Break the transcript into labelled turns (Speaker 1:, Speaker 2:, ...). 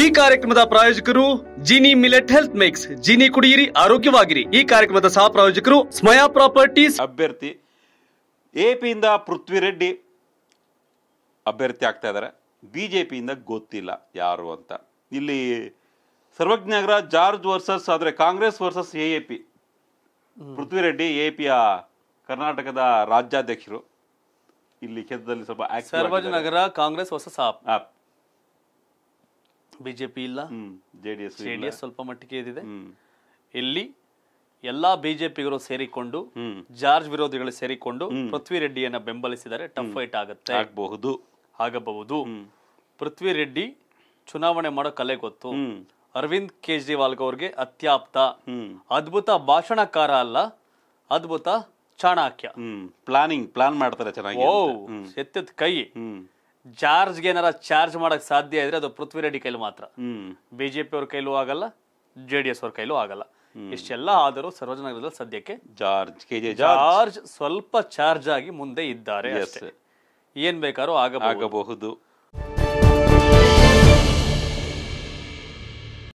Speaker 1: ಈ ಕಾರ್ಯಕ್ರಮದ ಪ್ರಾಯೋಜಕರು Jini millet health mix Jini ಕುಡಿಯಿರಿ ಆರೋಗ್ಯವಾಗಿರಿ ಈ ಕಾರ್ಯಕ್ರಮದ ಸಹ ಪ್ರಾಯೋಜಕರು
Speaker 2: ಸ್ಮಯಾ ಪ್ರಾಪರ್ಟೀಸ್ ಅಭ್ಯರ್ಥಿ ಎಪಿಯಿಂದ ಪೃಥ್ವಿ ರೆಡ್ಡಿ ಅಭ್ಯರ್ಥಿ ಆಗ್ತಾ ಇದ್ದಾರೆ ಬಿಜೆಪಿಯಿಂದ ಗೊತ್ತಿಲ್ಲ ಯಾರು ಅಂತ ಇಲ್ಲಿ ಸರ್ವಜ್ಞರ ಜಾರ್ಜ್ ವರ್ಸಸ್ ಆದರೆ Congress versus A A P Prithvi Reddy A ಪಿಯ ಕರ್ನಾಟಕದ ರಾಜ್ಯಾಧ್ಯಕ್ಷರು ಇಲ್ಲಿ ಕ್ಷೇತ್ರದಲ್ಲಿ ಸ್ವಲ್ಪ Sarvajna Nagar
Speaker 1: Congress versus AAP BJP ಇಲ್ಲ ಜೆಡಿಎಸ್ ಜೆಡಿಎಸ್ ಸ್ವಲ್ಪ ಮಟ್ಟಿಗೆ ಇದಿದೆ ಇಲ್ಲಿ ಎಲ್ಲಾ ಬಿಜೆಪಿಗರು ಸೇರಿಕೊಂಡು ಜಾರ್ಜ್ ವಿರೋಧಿಗಳು ಸೇರಿಕೊಂಡು ಪೃಥ್ವಿ ರೆಡ್ಡಿಯನ್ನ ಬೆಂಬಲಿಸಿದರೆ ಟಫ್ ಫೈಟ್ ಆಗುತ್ತೆ ಆಗಬಹುದು ಆಗಬಹುದು ಪೃಥ್ವಿ ರೆಡ್ಡಿ ಚುನಾವಣೆ ಮಾಡೋ ಕಲೆ ಗೊತ್ತು ಅರವಿಂದ್ ಕೇಜ್ರಿವಾಲ್ ಅವ್ರಿಗೆ ಅತ್ಯಾಪ್ತ ಅದ್ಭುತ ಭಾಷಣಕಾರ ಅಲ್ಲ ಅದ್ಭುತ ಚಾಣಾಕ್ಯ ಪ್ಲಾನಿಂಗ್ ಪ್ಲಾನ್ ಮಾಡ್ತಾರೆ ಚೆನ್ನಾಗಿ ಎತ್ತೆತ್ ಕೈ ಜಾರ್ಜ್ಗೆ ಏನಾರ ಚಾರ್ಜ್ ಮಾಡಕ್ ಸಾಧ್ಯ ಇದ್ರೆ ಅದು ಪೃಥ್ವಿ ರೆಡ್ಡಿ ಕೈಲಿ ಮಾತ್ರ ಬಿಜೆಪಿ ಅವ್ರ ಕೈಲೂ ಆಗಲ್ಲ ಜೆ ಡಿ ಎಸ್ ಅವ್ರ ಕೈಲೂ ಆಗಲ್ಲ ಇಷ್ಟೆಲ್ಲ ಆದರೂ ಸರ್ವಜನಗರದಲ್ಲಿ ಸದ್ಯಕ್ಕೆ
Speaker 2: ಜಾರ್ಜ್ ಜಾರ್ಜ್
Speaker 1: ಸ್ವಲ್ಪ ಚಾರ್ಜ್ ಆಗಿ ಮುಂದೆ ಇದ್ದಾರೆ
Speaker 2: ಏನ್ ಬೇಕಾದ್ರೂ ಆಗಬಹುದು